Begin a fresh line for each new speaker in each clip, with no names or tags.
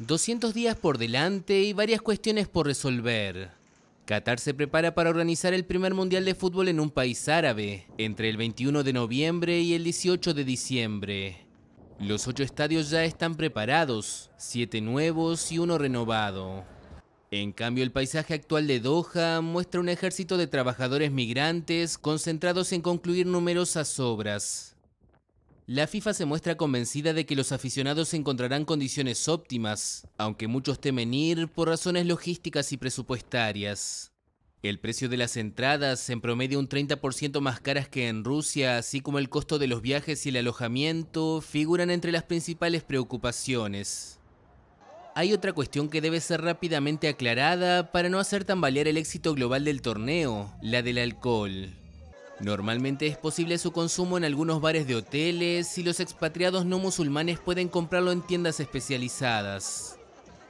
200 días por delante y varias cuestiones por resolver. Qatar se prepara para organizar el primer Mundial de Fútbol en un país árabe, entre el 21 de noviembre y el 18 de diciembre. Los ocho estadios ya están preparados, siete nuevos y uno renovado. En cambio, el paisaje actual de Doha muestra un ejército de trabajadores migrantes concentrados en concluir numerosas obras. La FIFA se muestra convencida de que los aficionados encontrarán condiciones óptimas, aunque muchos temen ir por razones logísticas y presupuestarias. El precio de las entradas, en promedio un 30% más caras que en Rusia, así como el costo de los viajes y el alojamiento, figuran entre las principales preocupaciones. Hay otra cuestión que debe ser rápidamente aclarada para no hacer tambalear el éxito global del torneo, la del alcohol. Normalmente es posible su consumo en algunos bares de hoteles y los expatriados no musulmanes pueden comprarlo en tiendas especializadas.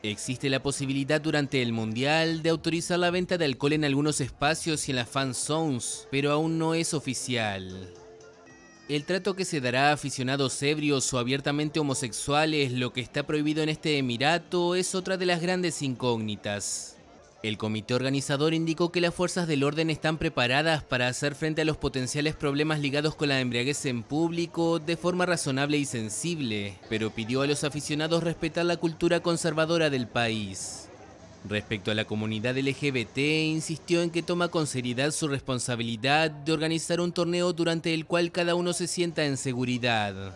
Existe la posibilidad durante el Mundial de autorizar la venta de alcohol en algunos espacios y en las fan zones, pero aún no es oficial. El trato que se dará a aficionados ebrios o abiertamente homosexuales, lo que está prohibido en este emirato, es otra de las grandes incógnitas. El comité organizador indicó que las fuerzas del orden están preparadas para hacer frente a los potenciales problemas ligados con la embriaguez en público de forma razonable y sensible, pero pidió a los aficionados respetar la cultura conservadora del país. Respecto a la comunidad LGBT, insistió en que toma con seriedad su responsabilidad de organizar un torneo durante el cual cada uno se sienta en seguridad.